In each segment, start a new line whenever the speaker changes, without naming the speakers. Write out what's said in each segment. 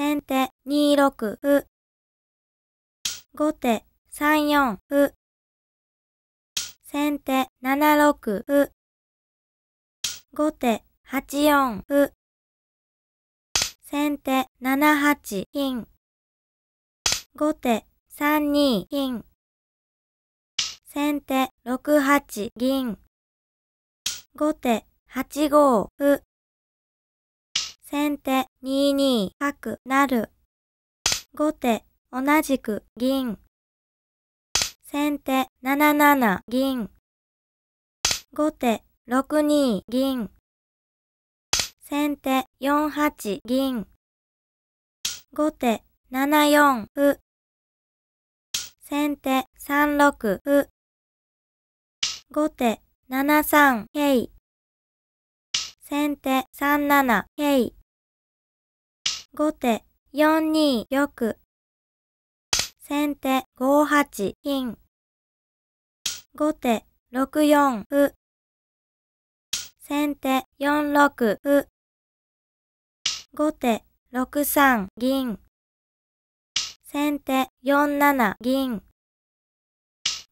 先手2六歩。後手3四歩。先手7六歩。後手8四歩。先手7八金。後手3二金。先手6八銀。後手8五歩。先手2二角成。後手同じく銀。先手7七銀。後手6二銀。先手4八銀。後手7四歩。先手3六歩。後手7三桂。先手3七桂。後手4二玉。先手5八金。後手6四歩。先手4六歩。後手6三銀。先手4七銀。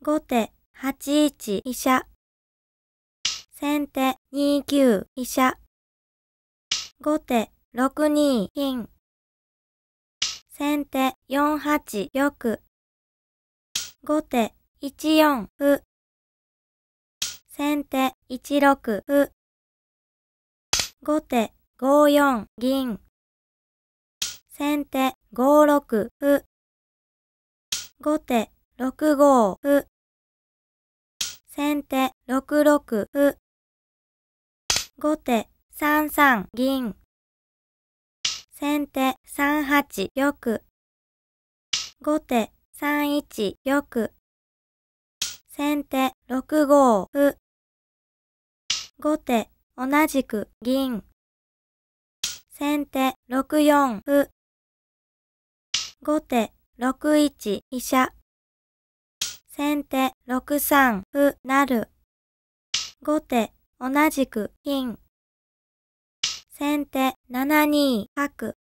後手8一飛車。先手2九飛車。後手6二金。先手4八玉。後手1四歩。先手1六歩。後手5四銀。先手5六歩。後手6五歩。先手6六歩。後手3三銀。先手3八玉。後手3一玉。先手6五歩。後手同じく銀。先手6四歩。後手6一飛車。先手6三歩る。後手同じく金。先手7二白。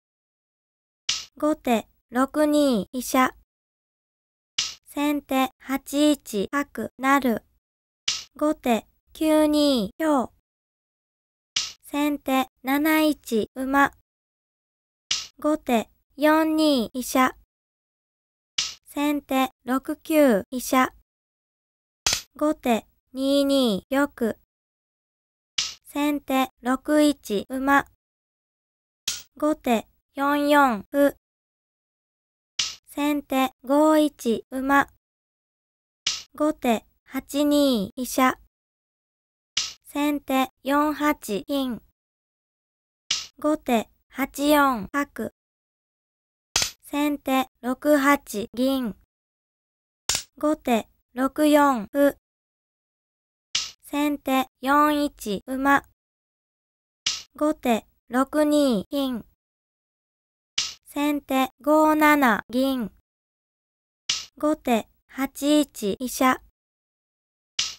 後手6二飛車。先手8一白なる。後手9二強。先手7一馬。後手4二飛車。先手6九飛車。後手2二玉。先手6一馬。後手4四歩。先手5一馬。後手8二飛車。先手4八金。後手8四角。先手6八銀。後手6四歩。先手4一馬。後手6二金。先手5七銀。後手8一飛車。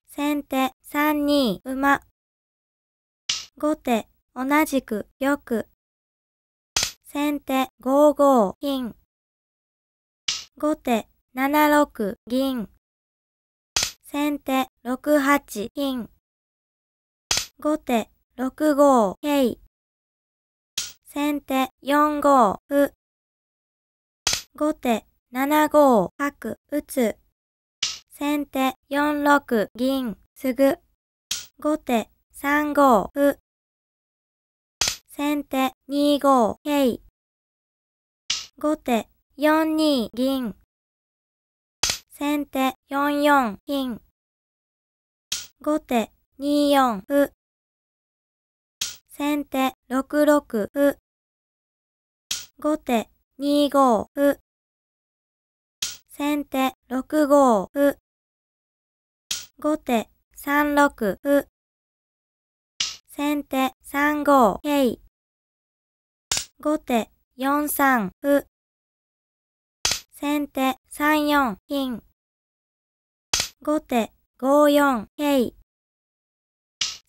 先手3二馬。後手同じく玉。先手5五金。後手7六銀。先手6八金。後手6五桂。先手4五歩。後手7五角打つ。先手4六銀すぐ。後手3五歩。先手2五桂。後手4二銀。先手4四金。後手2四歩。先手6六歩。後手2五歩。先手6五歩。後手3六歩。先手3五桂。後手4三歩。先手3四金。後手54桂。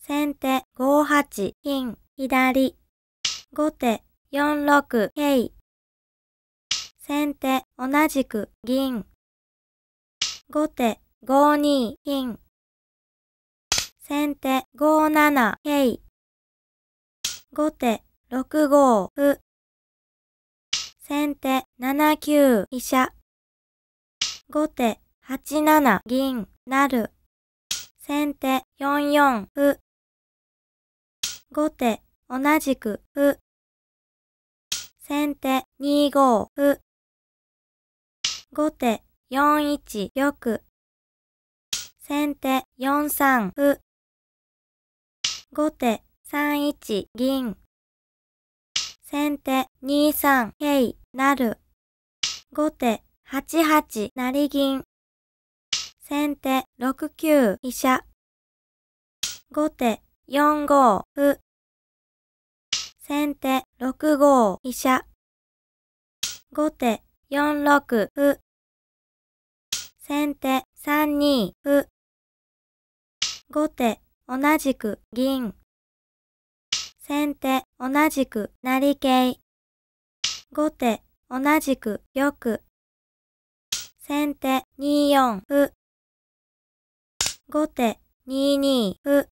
先手5八金左。後手4六桂。先手同じく銀。後手5二金。先手5七桂。後手6五歩。先手7九飛車。後手8七銀なる。先手4四歩。後手同じく歩。先手2五歩。後手4一玉。先手4三歩。後手3一銀。先手2三桂なる。後手8八成銀。先手6九飛車。後手4五歩。先手6五飛車。後手4六歩。先手3二歩。後手同じく銀。先手同じく成桂。後手同じく玉。先手2四歩。後手2二歩。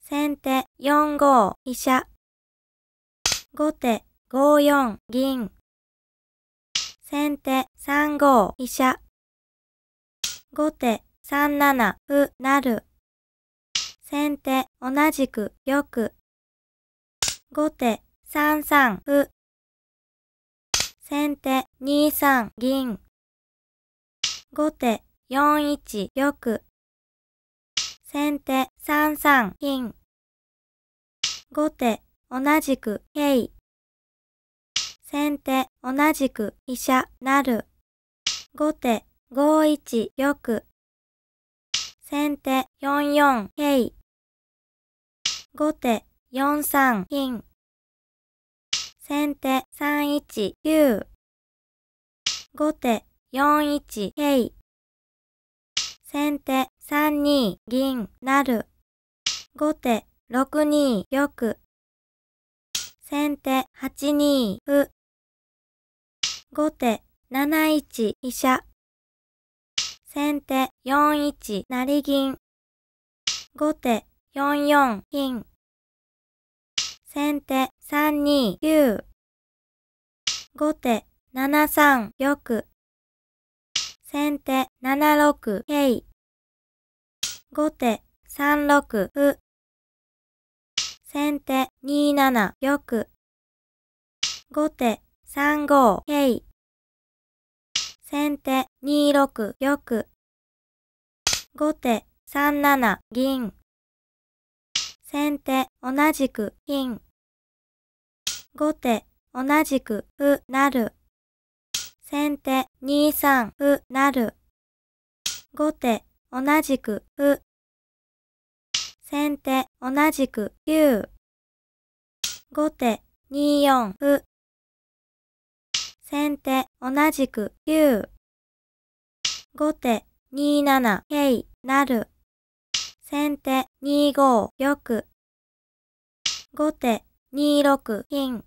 先手4五飛車。後手5四銀。先手3五飛車。後手3七歩る。先手同じく玉。後手3三歩。先手2三銀。後手4一玉。先手3三金。後手同じく桂。先手同じく飛車なる。後手5一玉。先手4四桂。後手4三金。先手3一九。後手4一桂。先手3二銀なる。後手6二玉。先手8二歩。後手7一飛車。先手4一成銀。後手4四金。先手3二九。後手7三玉。先手7六桂。後手3六歩。先手2七玉。後手3五桂。先手2六玉。後手3七銀。先手同じく金。後手同じく歩なる。先手2三歩なる。後手同じく歩。先手同じく9。後手2四歩。先手同じく9。後手2七いなる。先手2五玉。後手2六金。